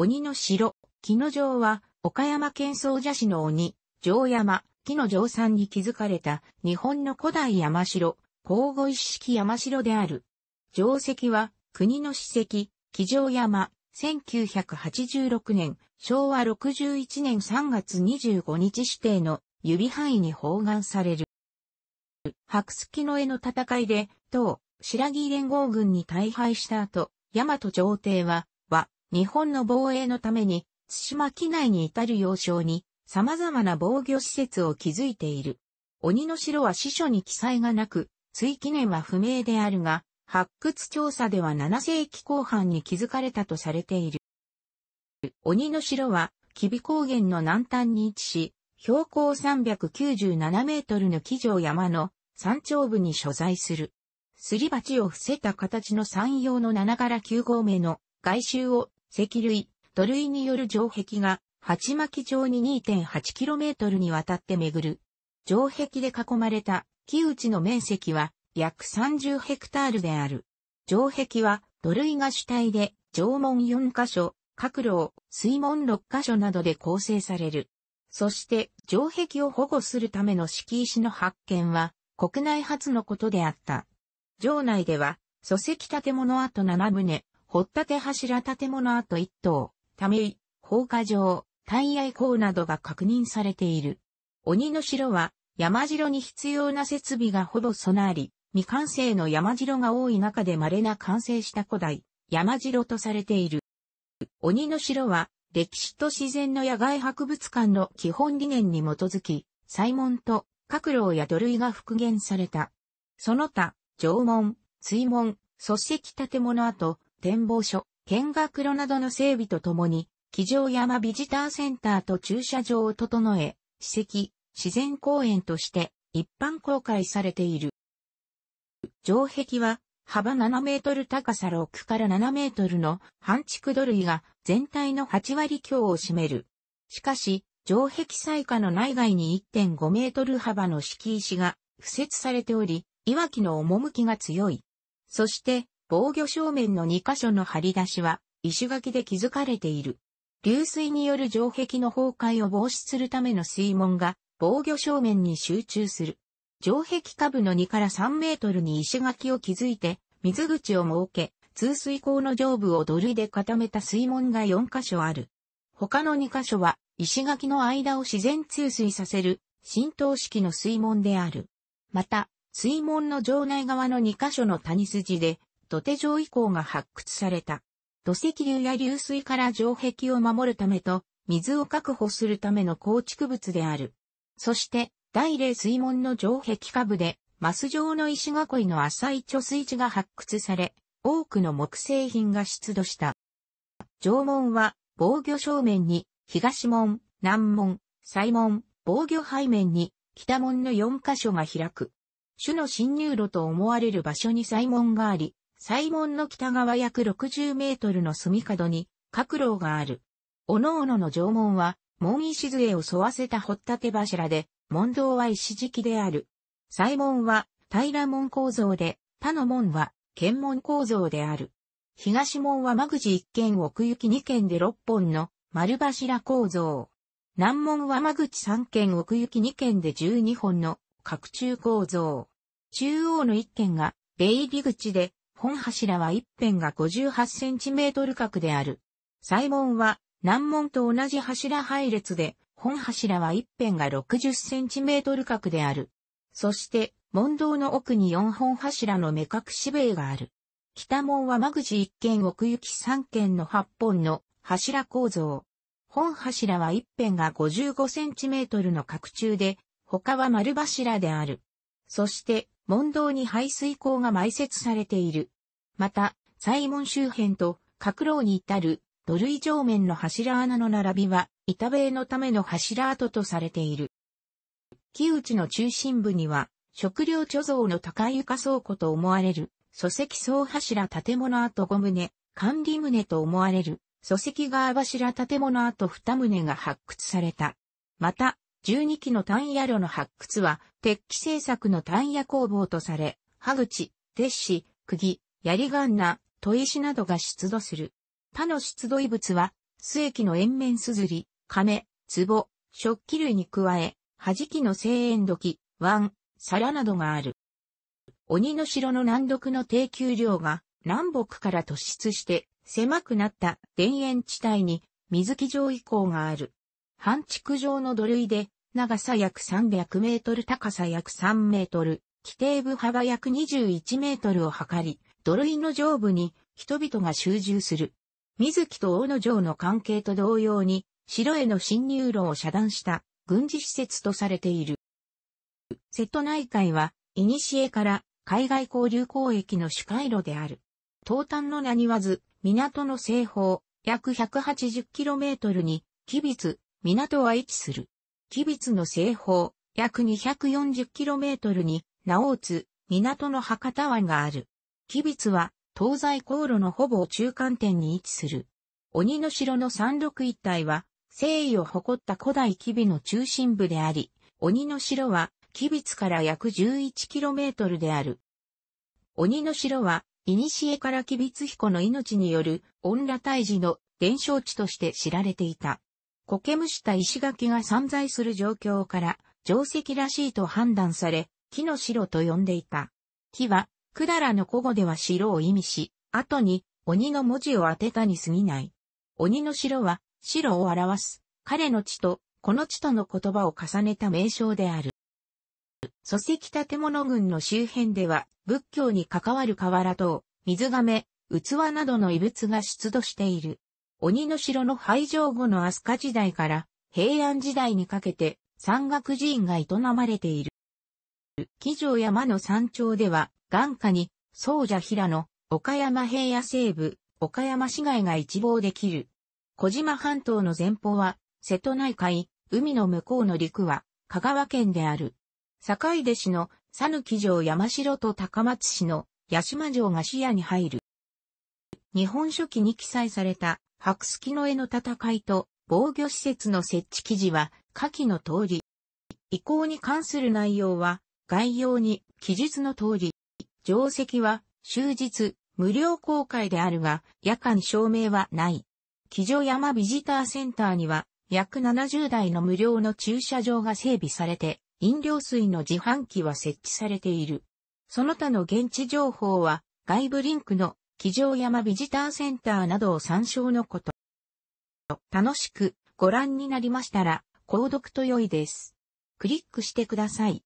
鬼の城、木の城は、岡山県総社市の鬼、城山、木の城山に築かれた、日本の古代山城、交互一式山城である。城石は、国の史跡、木城山、1986年、昭和61年3月25日指定の指範囲に包含される。白月の絵の戦いで、当、白木連合軍に大敗した後、大和朝廷は、日本の防衛のために、津島機内に至る要衝に、様々な防御施設を築いている。鬼の城は司書に記載がなく、追記念は不明であるが、発掘調査では7世紀後半に築かれたとされている。鬼の城は、吉備高原の南端に位置し、標高397メートルの木城山の山頂部に所在する。すり鉢を伏せた形の山陽の7から9号目の外周を石類、土類による城壁が、鉢巻町に 2.8km にわたって巡る。城壁で囲まれた、木内の面積は、約30ヘクタールである。城壁は、土類が主体で、城門4カ所、各楼、水門6カ所などで構成される。そして、城壁を保護するための敷石の発見は、国内初のことであった。城内では、礎石建物跡7棟、掘ったて柱建物跡一棟、ため井、放火場、大愛港などが確認されている。鬼の城は、山城に必要な設備がほぼ備わり、未完成の山城が多い中で稀な完成した古代、山城とされている。鬼の城は、歴史と自然の野外博物館の基本理念に基づき、祭門と各楼や土塁が復元された。その他、城門、水門、祖石建物跡、展望所、見学路などの整備とともに、騎乗山ビジターセンターと駐車場を整え、史跡、自然公園として一般公開されている。城壁は幅7メートル高さ6から7メートルの半築土類が全体の8割強を占める。しかし、城壁最下の内外に1.5メートル幅の敷石が敷設されており、いわきの趣が強い。そして、防御正面の2箇所の張り出しは、石垣で築かれている。流水による城壁の崩壊を防止するための水門が防御正面に集中する。城壁下部の2から3メートルに石垣を築いて、水口を設け、通水口の上部を土塁で固めた水門が4箇所ある。他の2箇所は、石垣の間を自然通水させる、浸透式の水門である。また、水門の城内側の2カ所の谷筋で、土手城遺構が発掘された。土石流や流水から城壁を守るためと、水を確保するための構築物である。そして、大霊水門の城壁下部で、マス状の石囲いの浅い貯水池が発掘され、多くの木製品が出土した。城門は、防御正面に、東門、南門、西門、防御背面に、北門の4カ所が開く。主の侵入路と思われる場所に西門があり、西門の北側約60メートルの隅角に、角楼がある。おのおのの城門は、門石杖を沿わせた掘った柱で、門道は石敷きである。西門は、平門構造で、他の門は、剣門構造である。東門は間口一軒奥行き二軒で六本の丸柱構造。南門は間口三軒奥行き二軒で十二本の角柱構造。中央の一軒が出入り口で本柱は一辺が 58cm 角である。西門は南門と同じ柱配列で、本柱は一辺が 60cm 角である。そして、門道の奥に4本柱の目隠し塀がある。北門は間口1軒奥行き3軒の8本の柱構造。本柱は一辺が 55cm の角柱で、他は丸柱である。そして、問答に排水口が埋設されている。また、西門周辺と角楼に至る土塁上面の柱穴の並びは板塀のための柱跡とされている。木内の中心部には食料貯蔵の高い床倉庫と思われる礎石層柱建物跡5棟、管理棟と思われる礎石川柱建物跡2棟が発掘された。また、12基の単野炉の発掘は鉄器製作の単野工房とされ、歯口、鉄子、釘、槍ガンナ、砥石などが出土する。他の出土遺物は、末期の塩面すずり、亀、壺、食器類に加え、弾きの製塩土碗、皿などがある。鬼の城の南読の低給量が南北から突出して狭くなった田園地帯に水木城遺構がある。半築城の土塁で長さ約300メートル、高さ約3メートル、規定部幅約21メートルを測り、土塁の上部に人々が集中する。水木と大野城の関係と同様に、城への侵入路を遮断した軍事施設とされている。瀬戸内海は、古から海外交流交易の主回路である。東端のにわず、港の西方、約 180km に、吉備津、港は位置する。吉備の西方、約 240km に、直津、港の博多湾がある。吉備は、東西航路のほぼ中間点に位置する。鬼の城の山麓一帯は、誠意を誇った古代吉備の中心部であり、鬼の城は、吉備から約 11km である。鬼の城は、古から吉備彦の命による、恩大退の伝承地として知られていた。苔むした石垣が散在する状況から、定石らしいと判断され、木の白と呼んでいた。木は、百済の古語では白を意味し、後に鬼の文字を当てたに過ぎない。鬼の白は、白を表す、彼の地と、この地との言葉を重ねた名称である。礎石建物群の周辺では、仏教に関わる河原等、水亀、器などの遺物が出土している。鬼の城の廃城後の飛鳥時代から平安時代にかけて山岳寺院が営まれている。木城山の山頂では、眼下に、宗者平野、岡山平野西部、岡山市街が一望できる。小島半島の前方は、瀬戸内海、海の向こうの陸は、香川県である。坂出市の佐木城山城と高松市の八島城が視野に入る。日本書紀に記載された白月の絵の戦いと防御施設の設置記事は下記の通り。移行に関する内容は概要に記述の通り。定石は終日無料公開であるが夜間照明はない。騎乗山ビジターセンターには約70台の無料の駐車場が整備されて飲料水の自販機は設置されている。その他の現地情報は外部リンクの騎乗山ビジターセンターなどを参照のこと。楽しくご覧になりましたら、購読と良いです。クリックしてください。